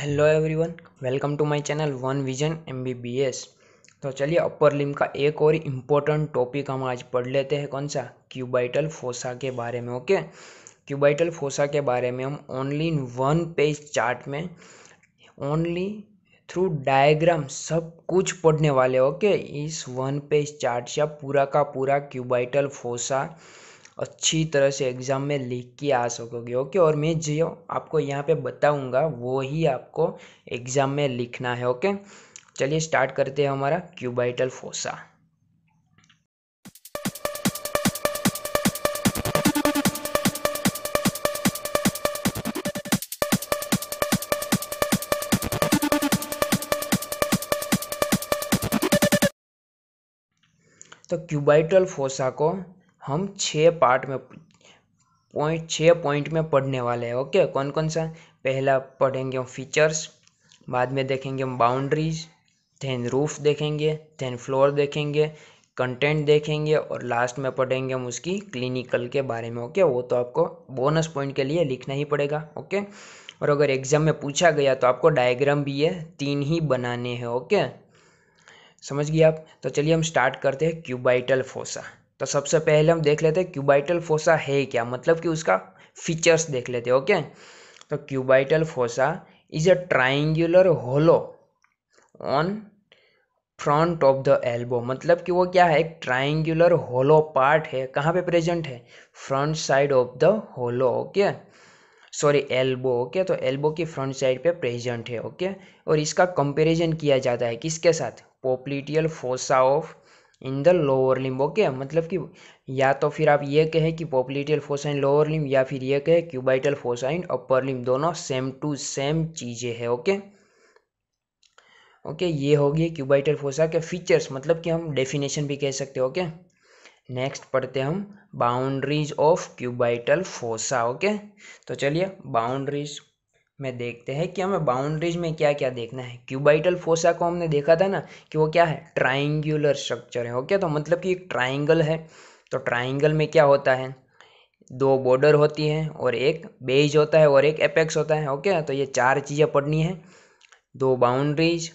Hello everyone welcome to my channel one vision MBBS तो चलिए अपर लिम का एक और इम्पोर्टेंट टॉपिक हम आज पढ़ लेते हैं कौन सा क्यूबाइटल फोसा के बारे में ओके क्यूबाइटल फोसा के बारे में हम only in one page chart में ओनली थ्रू डायग्राम सब कुछ पढ़ने वाले ओके इस वन पेज चार्ट से पूरा का पूरा क्यूबाइटल फोसा अच्छी तरह से एग्ज़ाम में लिख के आ सकोगे ओके और मैं जो आपको यहाँ पे बताऊँगा वो ही आपको एग्ज़ाम में लिखना है ओके चलिए स्टार्ट करते हैं हमारा क्यूबाइटल फोसा तो क्यूबाइटल फोसा को हम छः पार्ट में पॉइंट छः पॉइंट में पढ़ने वाले हैं ओके कौन कौन सा पहला पढ़ेंगे हम फीचर्स बाद में देखेंगे हम बाउंड्रीज देन रूफ देखेंगे देन फ्लोर देखेंगे कंटेंट देखेंगे और लास्ट में पढ़ेंगे हम उसकी क्लिनिकल के बारे में ओके वो तो आपको बोनस पॉइंट के लिए लिखना ही पड़ेगा ओके और अगर एग्ज़ाम में पूछा गया तो आपको डायग्राम भी है तीन ही बनाने हैं ओके समझ गए आप तो चलिए हम स्टार्ट करते हैं क्यूबाइटल फोसा तो सबसे पहले हम देख लेते हैं क्यूबाइटल फोसा है क्या मतलब कि उसका फीचर्स देख लेते हैं ओके तो cubital fossa is a triangular hollow on front of the elbow मतलब कि वो क्या है एक ट्राइंगुलर होलो पार्ट है कहाँ पे प्रेजेंट है front side of the hollow okay sorry elbow okay तो एल्बो की फ्रंट साइड पे प्रेजेंट है ओके okay? और इसका कंपेरिजन किया जाता है किसके साथ popliteal fossa of in the lower limb okay मतलब कि या तो फिर आप ये कहें कि पॉपलिटियल फोसाइन लोअर लिम्ब या फिर ये कहें क्यूबाइटल फोसाइन अपर लिम्ब दोनों सेम टू सेम चीज़ें हैं ओके ओके ये होगी क्यूबाइटल फोसा के फीचर्स मतलब कि हम डेफिनेशन भी कह सकते हैं ओके नेक्स्ट पढ़ते हम boundaries of cubital fossa okay तो चलिए बाउंड्रीज में देखते हैं कि हमें बाउंड्रीज में क्या क्या देखना है क्यूबाइटल फोसा को हमने देखा था ना कि वो क्या है ट्राइंगुलर स्ट्रक्चर है ओके तो मतलब कि एक ट्राइंगल है तो ट्राइंगल में क्या होता है दो बॉर्डर होती हैं और एक बेज होता है और एक एपेक्स होता है ओके तो ये चार चीज़ें पढ़नी है दो बाउंड्रीज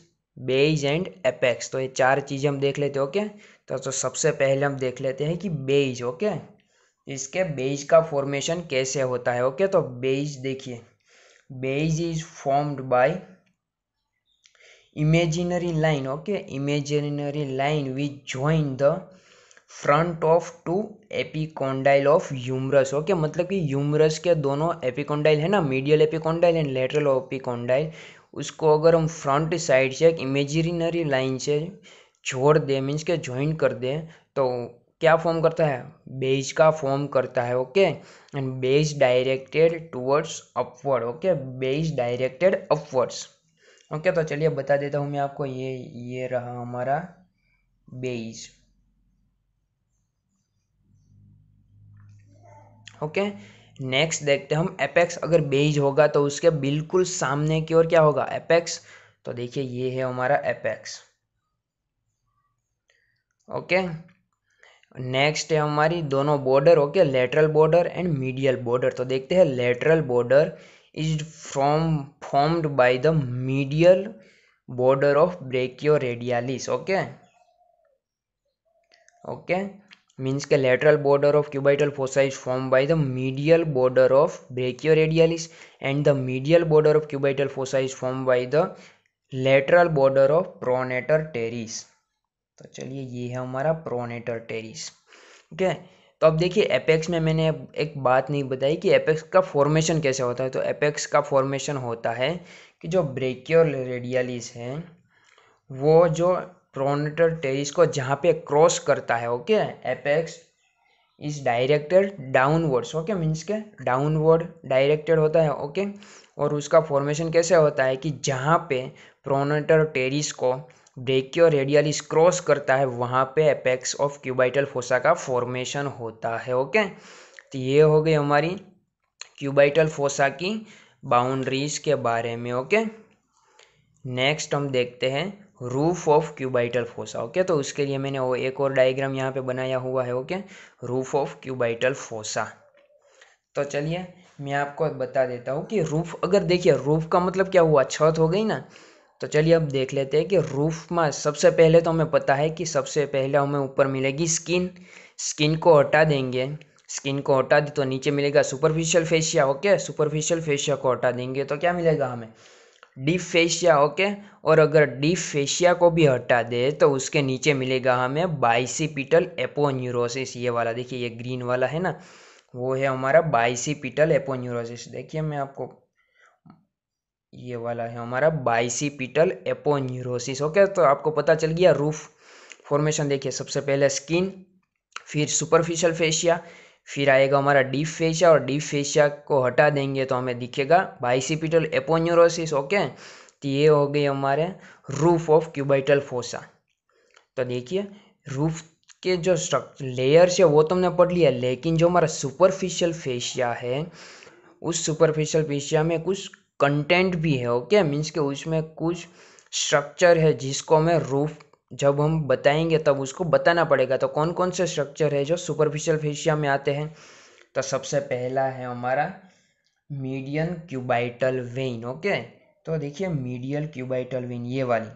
बेज एंड एपेक्स तो ये चार चीज़ें हम देख लेते हैं ओके तो, तो सबसे पहले हम देख लेते हैं कि बेज ओके इसके बेज का फॉर्मेशन कैसे होता है ओके तो बेज देखिए base is formed by imaginary line okay imaginary line which join the front of two epicondyle of humerus okay मतलब कि यूमरस के दोनों एपिकोंडाइल है ना medial epicondyle and lateral epicondyle उसको अगर हम फ्रंट साइड से एक इमेजिनरी लाइन से छोड़ दें मीन्स के ज्वाइन कर दें तो क्या फॉर्म करता है बेज का फॉर्म करता है okay and base directed towards upward okay base directed upwards okay तो चलिए बता देता हूँ मैं आपको ये ये रहा हमारा बेज ओके नेक्स्ट देखते हम एपेक्स अगर बेज होगा तो उसके बिल्कुल सामने की ओर क्या होगा एपेक्स तो देखिए ये है हमारा एपेक्स ओके okay? नेक्स्ट है हमारी दोनों border okay lateral border and medial border तो देखते हैं lateral border is from formed by the medial border of brachioradialis okay okay means के lateral border of cubital fossa is form by the medial border of brachioradialis and the medial border of cubital fossa is form by the lateral border of pronator teres तो चलिए ये है हमारा pronator teres ठीक है तो अब देखिए एपेक्स में मैंने एक बात नहीं बताई कि एपेक्स का फॉर्मेशन कैसे होता है तो एपेक्स का फॉर्मेशन होता है कि जो ब्रेक्योर रेडियालिस है वो जो प्रोनेटर टेरिस को जहाँ पे क्रॉस करता है okay apex is directed downwards okay means के डाउनवर्ड डायरेक्टेड होता है ओके okay? और उसका फॉर्मेशन कैसे होता है कि जहाँ पे प्रोनेटर टेरिस को रेडियलिस क्रॉस करता है वहाँ पे एपेक्स ऑफ क्यूबाइटल फोसा का फॉर्मेशन होता है ओके तो ये हो गई हमारी क्यूबाइटल फोसा की बाउंड्रीज के बारे में ओके नेक्स्ट हम देखते हैं roof of cubital fossa okay तो उसके लिए मैंने वो एक और डायग्राम यहाँ पे बनाया हुआ है okay roof of cubital fossa तो चलिए मैं आपको बता देता हूँ कि रूफ अगर देखिए रूफ का मतलब क्या हुआ छत हो गई ना तो चलिए अब देख लेते हैं कि रूफ में सबसे पहले तो हमें पता है कि सबसे पहले हमें ऊपर मिलेगी स्किन स्किन को हटा देंगे स्किन को हटा दी तो नीचे मिलेगा superficial fascia okay superficial fascia को हटा देंगे तो क्या मिलेगा हमें डीप फेशिया ओके और अगर डीप फेशिया को भी हटा दे तो उसके नीचे मिलेगा हमें बाइसिपिटल एपोन्यूरोसिस ये वाला देखिए ये ग्रीन वाला है ना वो है हमारा बाइसिपिटल एपोन्यूरोसिस देखिए मैं आपको ये वाला है हमारा बाइसीपिटल एपोन्यूरोसिस ओके तो आपको पता चल गया रूफ फॉर्मेशन देखिए सबसे पहले स्किन फिर सुपरफिशियल फेशिया फिर आएगा हमारा डीप फेशिया और डीप फेशिया को हटा देंगे तो हमें दिखेगा बाइसिपिटल एपोन्यूरोसिस ओके तो ये हो गई हमारे रूफ ऑफ क्यूबाइटल फोसा तो देखिए रूफ के जो लेयर्स है वो तो हमने पढ़ लिया लेकिन जो हमारा सुपरफिशियल फेशिया है उस सुपरफिशियल फेशिया में कुछ कंटेंट भी है ओके मीन्स के उसमें कुछ स्ट्रक्चर है जिसको हमें रूफ जब हम बताएंगे तब उसको बताना पड़ेगा तो कौन कौन से स्ट्रक्चर है जो सुपरफिशियल फेशिया में आते हैं तो सबसे पहला है हमारा मीडियन क्यूबाइटल वेन ओके तो देखिए मीडियल क्यूबाइटल वेन ये वाली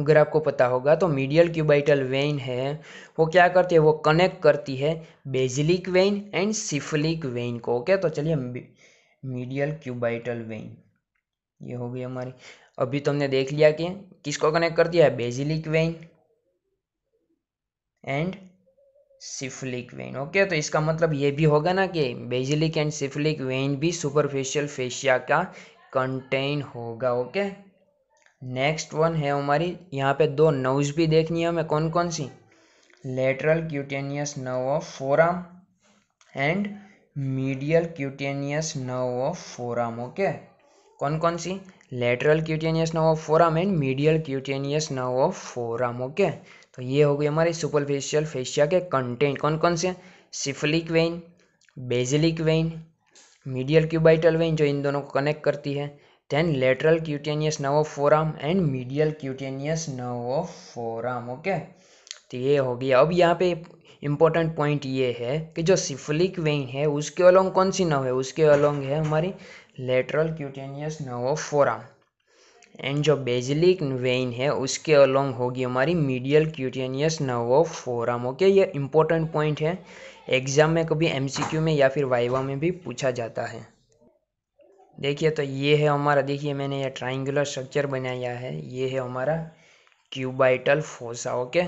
अगर आपको पता होगा तो मीडियल क्यूबाइटल वेन है वो क्या करती है वो कनेक्ट करती है basilic vein and cephalic vein को ओके तो चलिए मीडियल क्यूबाइटल वेन ये हो गई हमारी अभी तुमने तो देख लिया कि किसको कनेक्ट कर दिया है basilic vein and cephalic vein okay तो इसका मतलब ये भी होगा ना कि बेजिलिक एंड सिफलिक वेन भी सुपरफेशियल फेशिया का कंटेन होगा ओके नेक्स्ट वन है हमारी यहाँ पे दो नव्स भी देखनी है हमें कौन कौन सी lateral cutaneous nerve of forearm and medial cutaneous nerve of forearm okay कौन कौन सी lateral cutaneous nerve of forearm and medial cutaneous nerve of forearm okay तो ये हो गई हमारे सुपरफेशियल फेशिया के कंटेंट कौन कौन से cephalic vein basilic vein medial cubital vein जो इन दोनों को कनेक्ट करती है then lateral cutaneous nerve of forearm and medial cutaneous nerve of forearm okay तो ये हो गया अब यहाँ पे इम्पोर्टेंट पॉइंट ये है कि जो सिफलिक वेन है उसके अलोंग कौन सी नव है उसके अलोंग है हमारी lateral cutaneous nerve of forearm and जो बेजिलिक वेन है उसके अलोंग होगी हमारी medial cutaneous nerve of forearm okay ये इंपॉर्टेंट पॉइंट है एग्जाम में कभी क्यू में या फिर वाइवा में भी पूछा जाता है देखिए तो ये है हमारा देखिए मैंने ये ट्राइंगुलर स्ट्रक्चर बनाया है ये है हमारा क्यूबाइटल फोसा ओके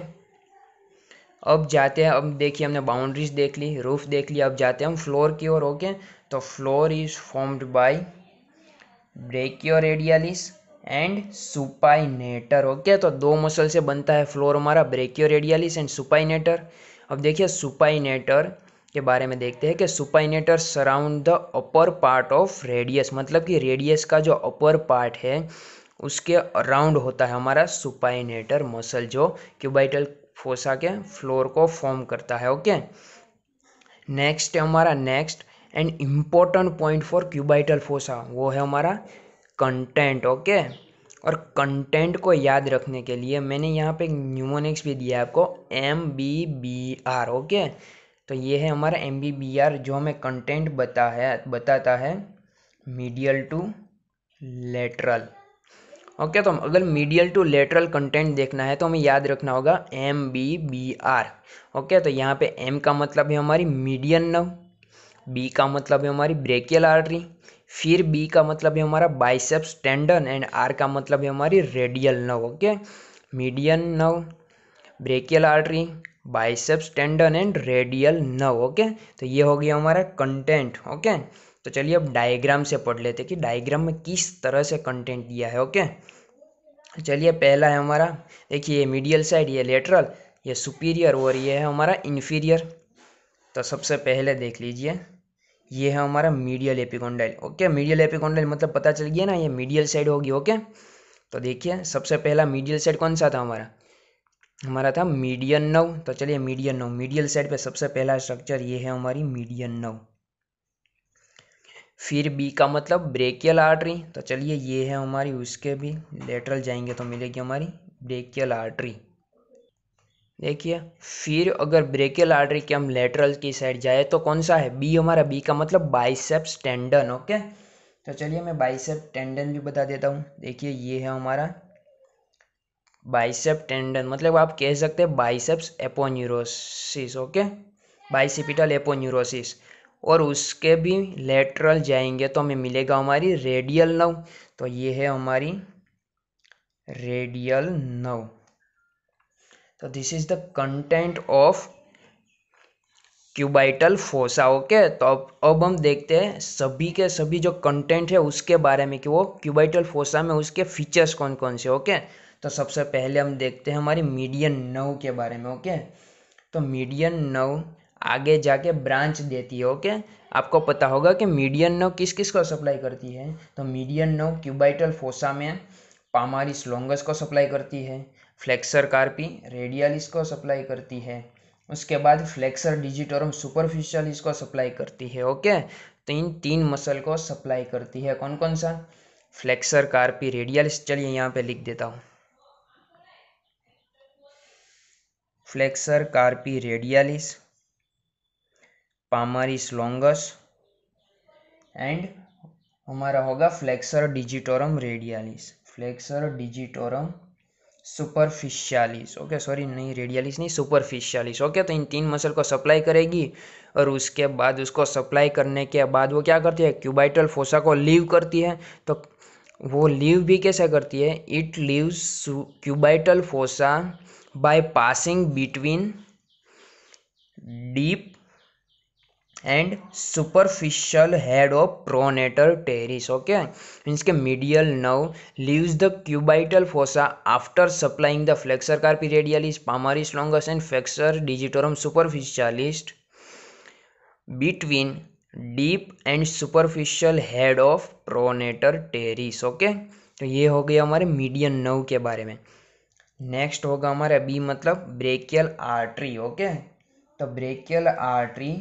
अब जाते हैं अब देखिए हमने बाउंड्रीज देख ली रूफ देख लिया अब जाते हैं हम फ्लोर की ओर ओके तो floor is formed by brachioradialis and supinator okay तो दो मसल से बनता है फ्लोर हमारा ब्रेकियोर रेडियालिस एंड सुपाइनेटर अब देखिए सुपाइनेटर के बारे में देखते हैं कि supinator surround the upper part of radius मतलब कि रेडियस का जो अपर पार्ट है उसके अराउंड होता है हमारा सुपाइनेटर मसल जो क्यूबाइटल फोसा के फ्लोर को फॉर्म करता है ओके नेक्स्ट है हमारा next and important point for cubital fossa वो है हमारा कंटेंट ओके और कंटेंट को याद रखने के लिए मैंने यहाँ पे न्यूमोनिक्स भी दिया है आपको M B B R okay तो ये है हमारा एम बी बी आर जो हमें कंटेंट बता है बताता है मीडियल टू लेटरल ओके तो हम अगर मीडियल टू लेटरल कंटेंट देखना है तो हमें याद रखना होगा M B B R okay तो यहाँ पे एम का मतलब है हमारी मीडियन नव बी का मतलब है हमारी ब्रेकियल आर्टरी फिर बी का मतलब है हमारा बाइसेप्स टेंडन एंड आर का मतलब है हमारी radial nerve okay median nerve brachial artery biceps tendon and radial nerve okay तो ये हो गया हमारा कंटेंट ओके तो चलिए अब डायग्राम से पढ़ लेते कि डायग्राम में किस तरह से कंटेंट दिया है ओके चलिए पहला है हमारा देखिए ये मीडियल साइड ये लेटरल ये सुपीरियर और ये है हमारा इन्फीरियर तो सबसे पहले देख लीजिए ये है हमारा medial epicondyle okay medial epicondyle मतलब पता चल गया ना ये मीडियल साइड होगी ओके तो देखिए सबसे पहला मीडियल साइड कौन सा था हमारा हमारा था मीडियन नव तो चलिए मीडियन नव मीडियल साइड पे सबसे पहला स्ट्रक्चर ये है हमारी मीडियन नव फिर बी का मतलब ब्रेकियल आर्टरी तो चलिए ये है हमारी उसके भी लेटरल जाएंगे तो मिलेगी हमारी ब्रेकियल आर्टरी देखिए फिर अगर ब्रेकियल आर्टरी के हम लेटरल की साइड जाए तो कौन सा है बी हमारा बी का मतलब बाइसेप्स टेंडन ओके तो चलिए मैं बाइसेप टेंडन भी बता देता हूँ देखिए ये है हमारा बाइसेप टेंडन मतलब आप कह सकते हैं biceps aponeurosis okay bicipital aponeurosis और उसके भी लेटरल जाएंगे तो हमें मिलेगा हमारी रेडियल नव तो ये है हमारी रेडियल नव तो this is the content of cubital fossa okay तो अब अब हम देखते हैं सभी के सभी जो कंटेंट है उसके बारे में कि वो क्यूबाइटल फोसा में उसके फीचर्स कौन कौन से ओके तो सबसे पहले हम देखते हैं हमारी मीडियन नव के बारे में ओके तो मीडियन नव आगे जाके ब्रांच देती है ओके आपको पता होगा कि मीडियन नो किस किस को सप्लाई करती है तो मीडियन नो क्यूबाइटल फोसा में पामारिस लोंगस को सप्लाई करती है फ्लेक्सर कार्पी रेडियालिस को सप्लाई करती है उसके बाद फ्लेक्सर डिजिटोरम सुपरफिशियलिस को सप्लाई करती है ओके तो इन तीन मसल को सप्लाई करती है कौन कौन सा फ्लेक्सर कार्पी रेडियालिस चलिए यहाँ पे लिख देता हूँ flexor carpi radialis palmar longus and हमारा होगा flexor digitorum radialis flexor digitorum superficialis okay sorry नहीं रेडियालिस नहीं सुपरफिशियालिस ओके तो इन तीन मसल को सप्लाई करेगी और उसके बाद उसको सप्लाई करने के बाद वो क्या करती है क्यूबाइटल फोसा को लीव करती है तो वो लीव भी कैसे करती है it leaves cubital fossa by passing between deep and superficial head of pronator teres okay means के medial nerve leaves the cubital fossa after supplying the flexor carpi radialis palmaris longus and flexor digitorum superficialis between deep and superficial head of pronator teres okay तो ये हो गया हमारे median नव के बारे में नेक्स्ट होगा हमारे बी मतलब ब्रेकियल आर्ट्री ओके तो ब्रेकियल आर्ट्री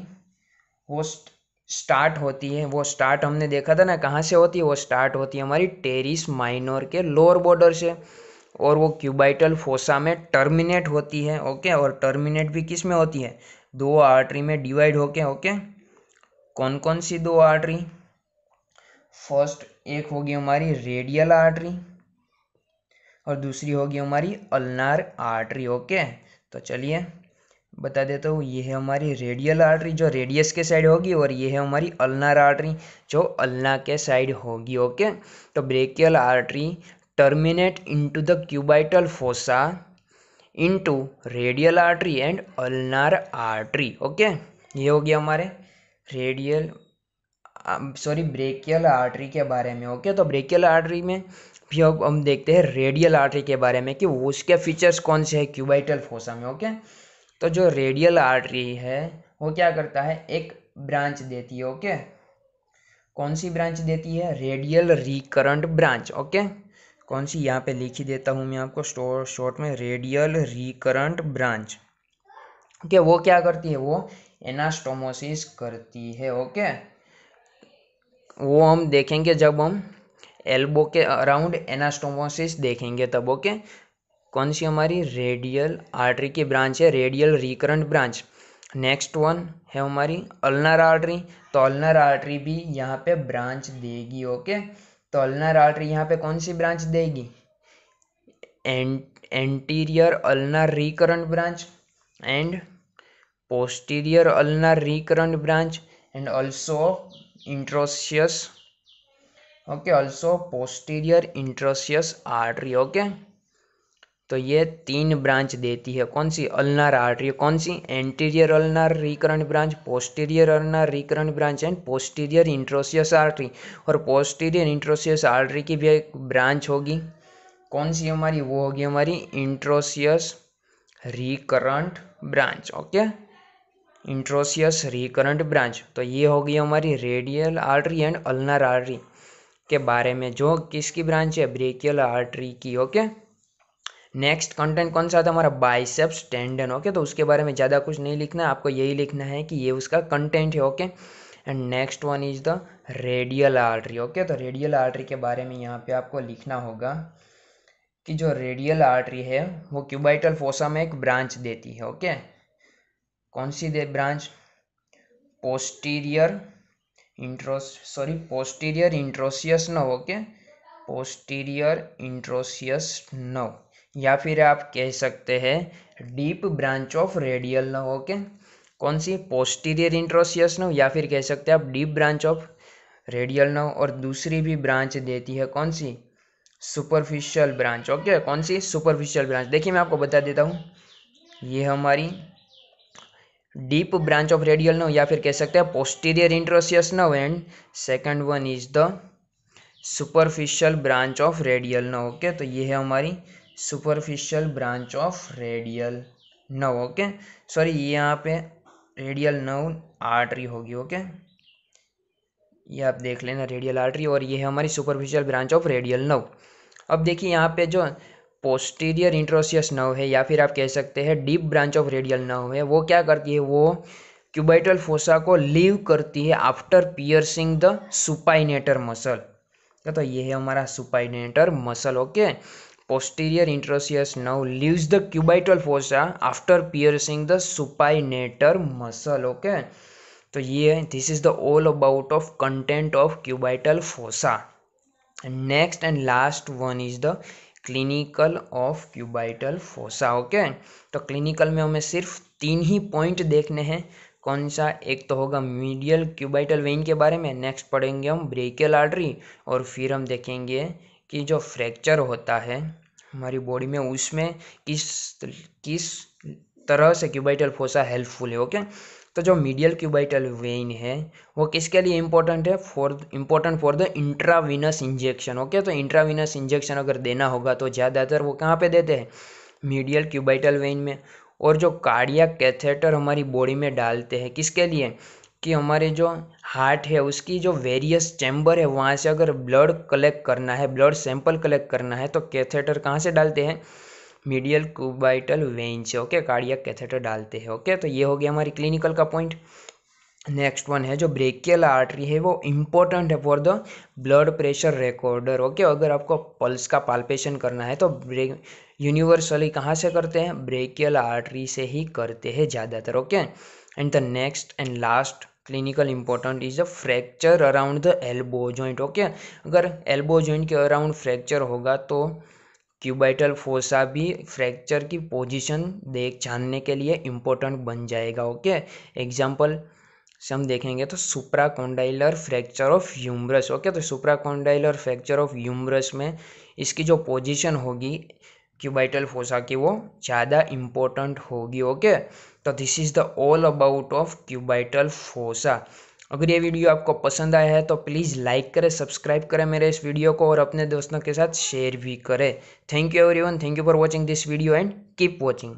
वो स्टार्ट होती है वो स्टार्ट हमने देखा था ना कहाँ से होती है वो स्टार्ट होती है हमारी टेरिस माइनोर के लोअर बॉर्डर से और वो क्यूबाइटल फोसा में टर्मिनेट होती है ओके और टर्मिनेट भी किस में होती है दो आर्टरी में डिवाइड होके ओके कौन कौन सी दो आर्टरी फर्स्ट एक होगी हमारी रेडियल आर्टरी और दूसरी होगी हमारी अल्नार आर्टरी ओके तो चलिए बता देता हूँ ये है हमारी रेडियल आर्टरी जो रेडियस के साइड होगी और ये है हमारी अल्नार आर्टरी जो अल्ना के साइड होगी ओके तो brachial artery terminate into the cubital fossa into radial artery and ulnar artery okay ये हो गया हमारे रेडियल सॉरी ब्रेकियल आर्टरी के बारे में ओके तो ब्रेकियल आर्टरी में भी अब हम देखते हैं रेडियल आर्टरी के बारे में कि उसके फीचर्स कौन से है क्यूबाइटल फोसा में ओके तो जो रेडियल आर्टरी है वो क्या करता है एक ब्रांच देती है ओके कौन सी ब्रांच देती है रेडियल रिकरंट ब्रांच ओके कौन सी यहाँ पे लिखी देता हूँ मैं आपको स्टोर शॉर्ट में रेडियल रिकरंट ब्रांच ओके वो क्या करती है वो एनास्टोमोसिस करती है ओके वो हम देखेंगे जब हम एल्बो के अराउंड एनास्टोमोसिस देखेंगे तब ओके कौन सी हमारी रेडियल आर्टरी की ब्रांच है radial recurrent branch next one है हमारी अल्नर आर्टरी तो अल्नर आर्टरी भी यहाँ पे ब्रांच देगी ओके तो अल्नर आर्टरी यहाँ पे कौन सी ब्रांच देगी anterior ulnar recurrent branch and posterior ulnar branch and also also okay also posterior posterior interosseous okay okay तो ये तीन ब्रांच देती है कौन सी अल्नार आर्टरी कौन सी anterior ulnar recurrent branch posterior ulnar recurrent branch and posterior interosseous artery और posterior interosseous artery की भी एक ब्रांच होगी कौन सी हमारी वो होगी हमारी interosseous recurrent branch okay interosseous recurrent branch तो ये होगी हमारी radial artery and ulnar artery के बारे में जो किसकी ब्रांच है ब्रेकियल आर्टरी की ओके okay? नेक्स्ट कंटेंट कौन सा था हमारा बाइसेप्स टेंडन ओके तो उसके बारे में ज़्यादा कुछ नहीं लिखना है आपको यही लिखना है कि ये उसका कंटेंट है okay and next one is the radial artery okay तो रेडियल आर्टरी के बारे में यहाँ पे आपको लिखना होगा कि जो रेडियल आर्टरी है वो क्यूबाइटल फोसा में एक ब्रांच देती है ओके कौन सी दे branch posterior interosseous sorry posterior interosseous nerve okay posterior interosseous nerve या फिर आप कह सकते हैं deep branch of radial nerve okay कौन सी पोस्टीरियर इंट्रोसियस नर्व या फिर कह सकते हैं आप deep branch of radial nerve और दूसरी भी ब्रांच देती है कौन सी सुपरफिशियल ब्रांच ओके कौन सी सुपरफिशियल ब्रांच देखिए मैं आपको बता देता हूँ ये हमारी deep branch of radial nerve या फिर कह सकते हैं posterior interosseous nerve and second one is the superficial branch of radial nerve okay तो ये है हमारी superficial branch of radial nerve okay sorry ये यहाँ पे रेडियल नव आर्टरी होगी ओके ये आप देख लेना रेडियल आर्टरी और ये है हमारी सुपरफिशियल ब्रांच ऑफ रेडियल नव अब देखिए यहाँ पे जो पोस्टीरियर इंट्रोसियस नव है या फिर आप कह सकते हैं डीप ब्रांच ऑफ रेडियल नव है वो क्या करती है वो क्यूबाइटल फोसा को लीव करती है after piercing the supinator muscle तो ये है हमारा supinator muscle okay posterior interosseous nerve leaves the cubital fossa after piercing the supinator muscle okay तो ये this is the all about of content of cubital fossa next and last one is the clinical of cubital fossa okay तो clinical में हमें सिर्फ तीन ही point देखने हैं कौन सा एक तो होगा मीडियल क्यूबाइटल वेन के बारे में नेक्स्ट पढ़ेंगे हम ब्रेकियल आर्टरी और फिर हम देखेंगे कि जो फ्रैक्चर होता है हमारी बॉडी में उसमें किस किस तरह से क्यूबाइटल फोसा हेल्पफुल है ओके तो जो मीडियल क्यूबाइटल वेन है वो किसके लिए इंपॉर्टेंट है for important for the intravenous injection okay तो इंट्रावीनस इंजेक्शन अगर देना होगा तो ज़्यादातर वो कहाँ पे देते हैं मीडियल क्यूबाइटल वेन में और जो कार्डिया कैथेटर हमारी बॉडी में डालते हैं किसके लिए कि हमारे जो हार्ट है उसकी जो वेरियस चैम्बर है वहाँ से अगर ब्लड कलेक्ट करना है ब्लड सैंपल कलेक्ट करना है तो कैथेटर कहाँ से डालते हैं मीडियल क्यूबाइटल वेन से ओके कार्डियक कैथेटर डालते हैं ओके तो ये हो गया हमारी क्लिनिकल का पॉइंट नेक्स्ट वन है जो ब्रेकियल आर्टरी है वो इम्पोर्टेंट है for the blood pressure recorder okay अगर आपको पल्स का पाल्पेशन करना है तो ब्रेक यूनिवर्सली कहाँ से करते हैं ब्रेकियल आर्टरी से ही करते हैं ज़्यादातर okay okay? And the next and last clinical important is a fracture around the elbow joint okay अगर एल्बो जॉइंट के अराउंड फ्रैक्चर होगा तो क्यूबाइटल फोसा भी फ्रैक्चर की पोजीशन देख जानने के लिए इम्पोर्टेंट बन जाएगा ओके एग्जाम्पल से हम देखेंगे तो supracondylar fracture of humerus okay तो सुप्राकोंडाइलर फ्रैक्चर ऑफ यूमरस में इसकी जो पोजीशन होगी क्यूबाइटल फोसा की वो ज़्यादा इम्पोर्टेंट होगी ओके तो this is the all about of cubital fossa अगर ये वीडियो आपको पसंद आया है तो प्लीज़ लाइक करें सब्सक्राइब करें मेरे इस वीडियो को और अपने दोस्तों के साथ शेयर भी करें thank you everyone thank you for watching this video and keep watching